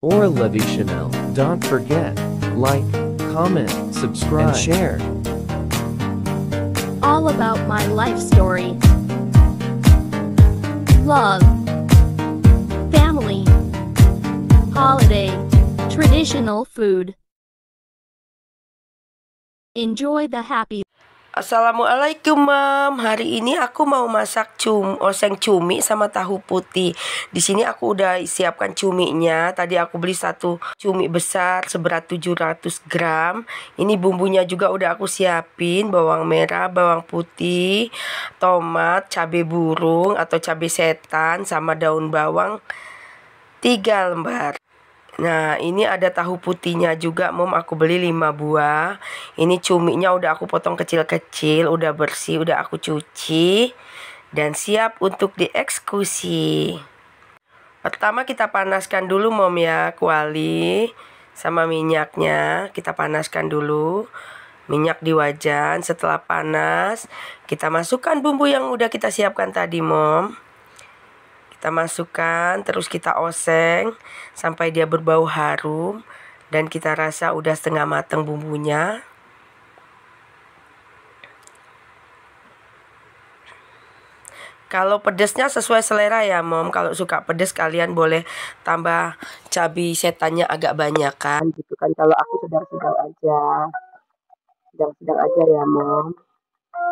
or Levy Chanel. Don't forget, like, comment, subscribe, and share. All about my life story. Love. Family. Holiday. Traditional food. Enjoy the happy. Assalamualaikum mam. Hari ini aku mau masak cum oseng cumi sama tahu putih. Di sini aku udah siapkan cuminya. Tadi aku beli satu cumi besar seberat 700 gram. Ini bumbunya juga udah aku siapin, bawang merah, bawang putih, tomat, cabai burung atau cabai setan sama daun bawang tiga lembar. Nah ini ada tahu putihnya juga mom aku beli 5 buah Ini cuminya udah aku potong kecil-kecil Udah bersih udah aku cuci Dan siap untuk dieksekusi Pertama kita panaskan dulu mom ya kuali Sama minyaknya kita panaskan dulu Minyak di wajan setelah panas Kita masukkan bumbu yang udah kita siapkan tadi mom kita masukkan, terus kita oseng sampai dia berbau harum dan kita rasa udah setengah matang bumbunya. Kalau pedesnya sesuai selera ya mom Kalau suka pedes kalian boleh tambah cabai setannya agak banyak kan gitu kan Kalau aku sedang-sedang aja Sedang-sedang aja ya mom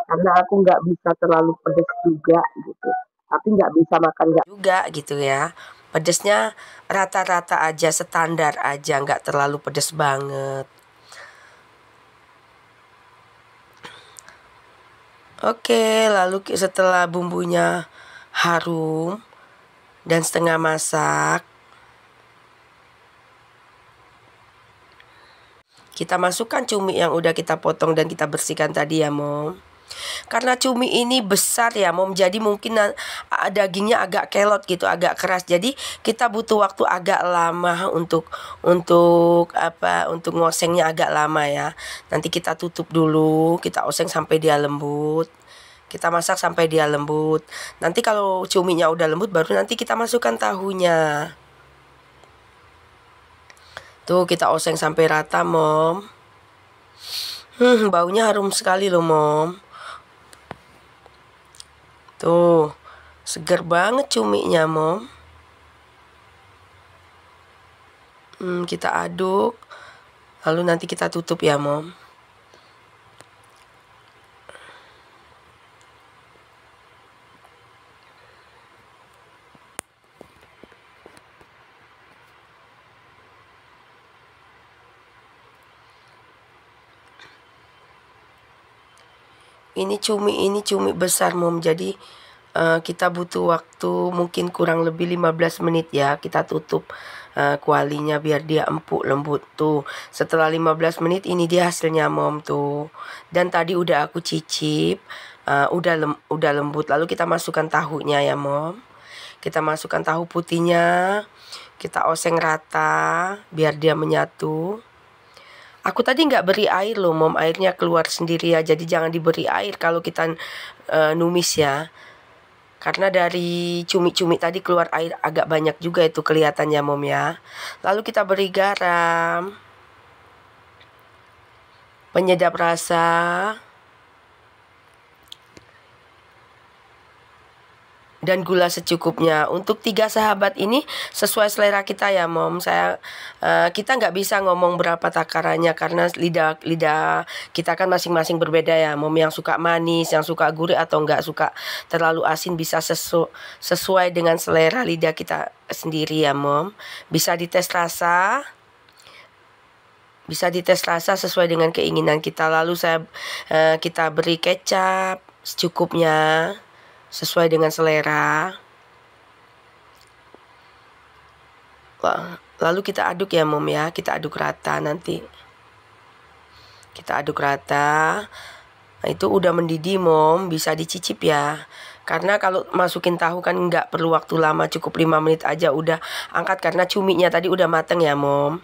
Karena aku nggak bisa terlalu pedes juga gitu tapi nggak bisa makan nggak juga gitu ya pedesnya rata-rata aja standar aja nggak terlalu pedes banget Oke, lalu setelah bumbunya harum dan setengah masak, kita masukkan cumi yang udah kita potong dan kita bersihkan tadi ya, Mom. Karena cumi ini besar ya, mom Jadi mungkin dagingnya agak kelot gitu, agak keras. Jadi kita butuh waktu agak lama untuk untuk apa? Untuk ngosengnya agak lama ya. Nanti kita tutup dulu, kita oseng sampai dia lembut kita masak sampai dia lembut. Nanti kalau cuminya udah lembut baru nanti kita masukkan tahunya. Tuh kita oseng sampai rata, Mom. Hmm, baunya harum sekali loh, Mom. Tuh, segar banget cuminya, Mom. Hmm, kita aduk. Lalu nanti kita tutup ya, Mom. ini cumi ini cumi besar mom jadi uh, kita butuh waktu mungkin kurang lebih 15 menit ya kita tutup uh, kualinya biar dia empuk lembut tuh setelah 15 menit ini dia hasilnya mom tuh dan tadi udah aku cicip uh, udah lem udah lembut lalu kita masukkan tahunya ya mom kita masukkan tahu putihnya kita oseng rata biar dia menyatu aku tadi nggak beri air loh mom airnya keluar sendiri ya jadi jangan diberi air kalau kita uh, numis ya karena dari cumi-cumi tadi keluar air agak banyak juga itu kelihatannya mom ya lalu kita beri garam penyedap rasa dan gula secukupnya. Untuk tiga sahabat ini sesuai selera kita ya, Mom. Saya uh, kita nggak bisa ngomong berapa takarannya karena lidah lidah kita kan masing-masing berbeda ya. Mom yang suka manis, yang suka gurih atau nggak suka terlalu asin bisa sesu sesuai dengan selera lidah kita sendiri ya, Mom. Bisa dites rasa bisa dites rasa sesuai dengan keinginan kita lalu saya uh, kita beri kecap secukupnya sesuai dengan selera. Lalu kita aduk ya mom ya, kita aduk rata nanti. Kita aduk rata. Nah, itu udah mendidih mom, bisa dicicip ya. Karena kalau masukin tahu kan nggak perlu waktu lama, cukup 5 menit aja udah angkat karena cuminya tadi udah mateng ya, Mom.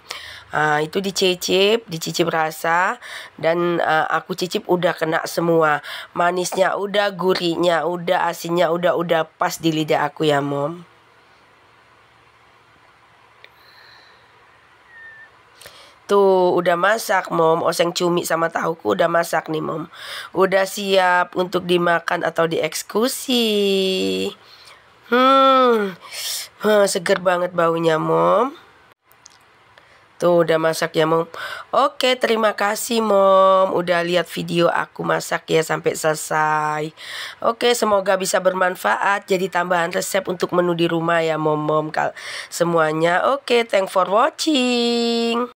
Uh, itu dicicip, dicicip rasa dan uh, aku cicip udah kena semua. Manisnya udah, gurihnya udah, asinnya udah, udah pas di lidah aku ya, Mom. Tuh, udah masak, Mom. Oseng cumi sama tahuku udah masak nih, Mom. Udah siap untuk dimakan atau dieksekusi. Hmm, huh, seger banget baunya, Mom. Tuh udah masak ya mom Oke terima kasih mom Udah lihat video aku masak ya sampai selesai Oke semoga bisa bermanfaat Jadi tambahan resep untuk menu di rumah ya mom-mom Semuanya oke thank for watching